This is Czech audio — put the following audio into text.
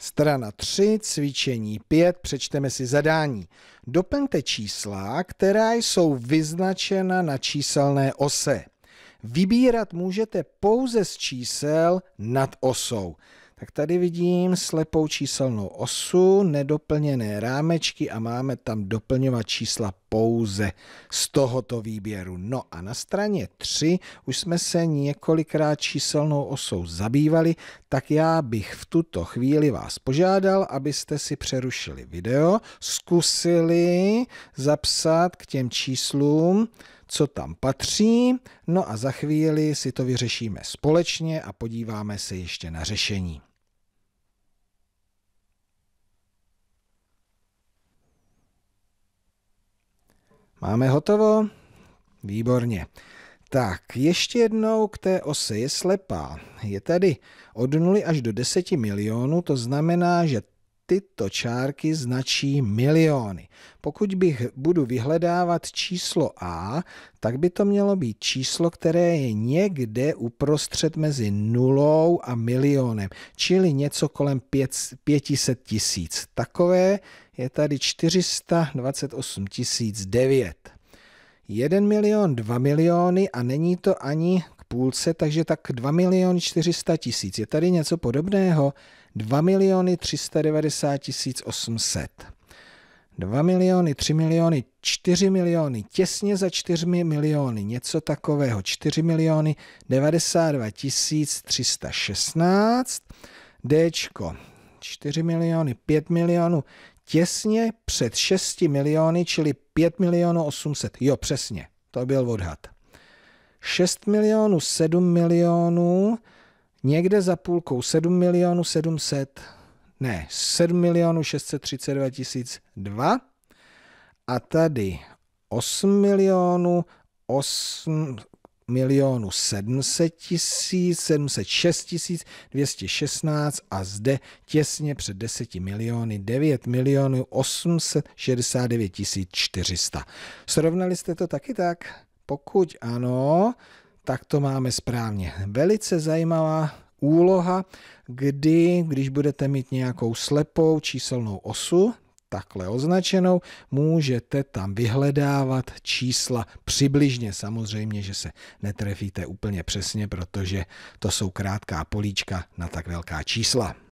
Strana 3, cvičení 5, přečteme si zadání. Doplňte čísla, která jsou vyznačena na číselné ose. Vybírat můžete pouze z čísel nad osou. Tak tady vidím slepou číselnou osu, nedoplněné rámečky a máme tam doplňovat čísla pouze z tohoto výběru. No a na straně 3 už jsme se několikrát číselnou osou zabývali, tak já bych v tuto chvíli vás požádal, abyste si přerušili video, zkusili zapsat k těm číslům, co tam patří, no a za chvíli si to vyřešíme společně a podíváme se ještě na řešení. Máme hotovo? Výborně. Tak, ještě jednou k té ose je slepá. Je tady od 0 až do 10 milionů, to znamená, že tyto čárky značí miliony. Pokud bych budu vyhledávat číslo A, tak by to mělo být číslo, které je někde uprostřed mezi nulou a milionem, čili něco kolem 500 tisíc. Takové je tady 428 tisíc 9. 1 milion, 2 miliony a není to ani půlce, takže tak 2 miliony 400 tisíc. Je tady něco podobného? 2 miliony 390 tisíc 800. 2 miliony, 3 miliony, 4 miliony, těsně za 4 miliony, něco takového, 4 miliony 92 316, Dčko, 4 miliony, 5 milionů, těsně před 6 miliony, čili 5 milionů 800, jo přesně, to byl odhad. 6 milionů, 7 milionů, někde za půlkou 7 milionů 700, ne, 7 milionů 632 tisíc 2 a tady 8 milionů 8 milionů 700 tisíc, 706 tisíc 216 a zde těsně před 10 miliony 9 milionů 869 tisíc 400. Srovnali jste to taky tak? Pokud ano, tak to máme správně. Velice zajímavá úloha, kdy, když budete mít nějakou slepou číselnou osu, takhle označenou, můžete tam vyhledávat čísla přibližně. Samozřejmě, že se netrefíte úplně přesně, protože to jsou krátká políčka na tak velká čísla.